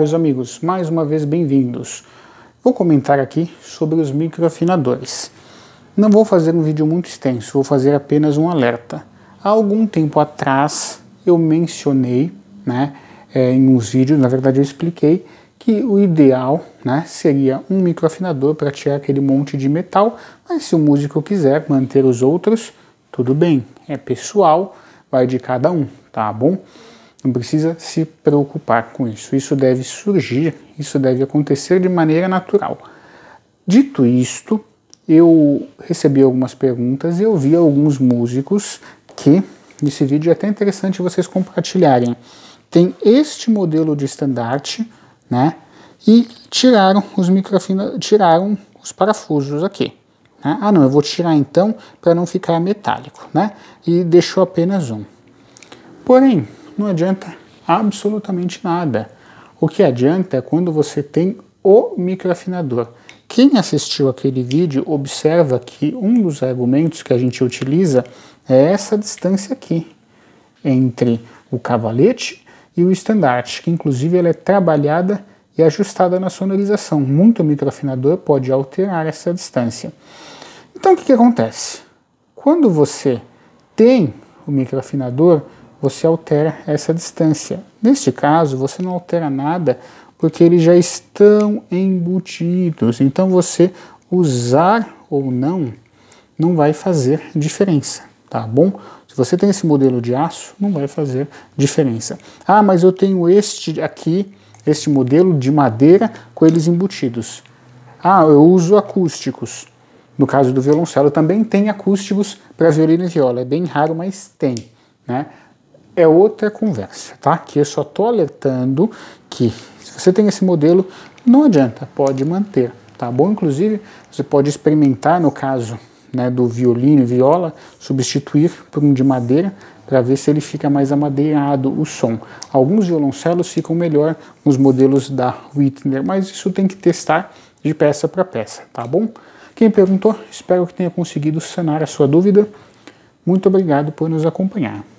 Meus amigos, mais uma vez bem-vindos. Vou comentar aqui sobre os microafinadores. Não vou fazer um vídeo muito extenso, vou fazer apenas um alerta. Há algum tempo atrás eu mencionei, né, é, em uns vídeos, na verdade eu expliquei, que o ideal né, seria um microafinador para tirar aquele monte de metal, mas se o músico quiser manter os outros, tudo bem, é pessoal, vai de cada um, tá bom? Não precisa se preocupar com isso. Isso deve surgir, isso deve acontecer de maneira natural. Dito isto, eu recebi algumas perguntas e eu vi alguns músicos que esse vídeo é até interessante vocês compartilharem. Tem este modelo de estandarte, né? E tiraram os microfina, tiraram os parafusos aqui. Né? Ah, não, eu vou tirar então para não ficar metálico, né? E deixou apenas um. Porém, não adianta absolutamente nada. O que adianta é quando você tem o microafinador. Quem assistiu aquele vídeo observa que um dos argumentos que a gente utiliza é essa distância aqui entre o cavalete e o estandarte, que inclusive ela é trabalhada e ajustada na sonorização. Muito microafinador pode alterar essa distância. Então o que, que acontece? Quando você tem o microafinador, você altera essa distância. Neste caso, você não altera nada porque eles já estão embutidos. Então, você usar ou não não vai fazer diferença, tá bom? Se você tem esse modelo de aço, não vai fazer diferença. Ah, mas eu tenho este aqui, este modelo de madeira com eles embutidos. Ah, eu uso acústicos. No caso do violoncelo, também tem acústicos para violino e viola. É bem raro, mas tem, né? é outra conversa, tá? Que eu só estou alertando que se você tem esse modelo, não adianta, pode manter, tá bom? Inclusive, você pode experimentar, no caso né, do violino e viola, substituir por um de madeira para ver se ele fica mais amadeirado o som. Alguns violoncelos ficam melhor nos modelos da Whitner, mas isso tem que testar de peça para peça, tá bom? Quem perguntou, espero que tenha conseguido sanar a sua dúvida. Muito obrigado por nos acompanhar.